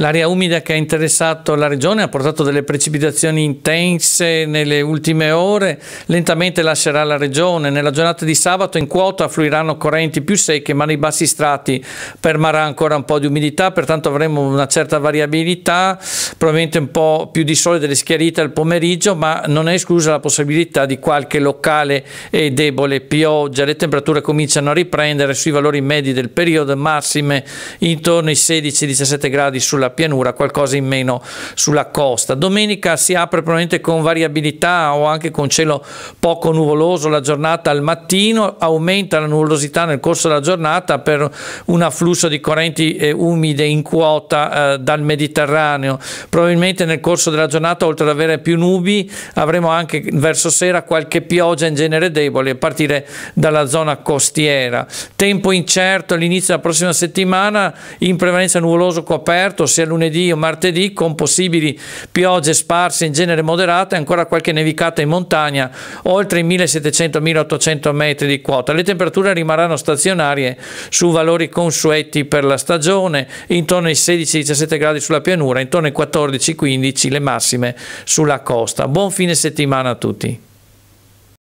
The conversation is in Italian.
L'aria umida che ha interessato la regione ha portato delle precipitazioni intense nelle ultime ore, lentamente lascerà la regione. Nella giornata di sabato in quota affluiranno correnti più secche, ma nei bassi strati permarrà ancora un po' di umidità, pertanto avremo una certa variabilità, probabilmente un po' più di sole delle schiarite al pomeriggio, ma non è esclusa la possibilità di qualche locale e debole pioggia. Le temperature cominciano a riprendere sui valori medi del periodo, massime intorno ai 16-17 gradi sulla sulla pianura, qualcosa in meno sulla costa. Domenica si apre probabilmente con variabilità o anche con cielo poco nuvoloso la giornata al mattino, aumenta la nuvolosità nel corso della giornata per un afflusso di correnti eh, umide in quota eh, dal Mediterraneo. Probabilmente nel corso della giornata, oltre ad avere più nubi, avremo anche verso sera qualche pioggia in genere debole a partire dalla zona costiera. Tempo incerto all'inizio della prossima settimana, in prevalenza nuvoloso coperto, sia lunedì o martedì con possibili piogge sparse in genere moderate, ancora qualche nevicata in montagna, oltre i 1700-1800 metri di quota. Le temperature rimarranno stazionarie su valori consueti per la stagione, intorno ai 16-17 gradi sulla pianura, intorno ai 14-15 le massime sulla costa. Buon fine settimana a tutti.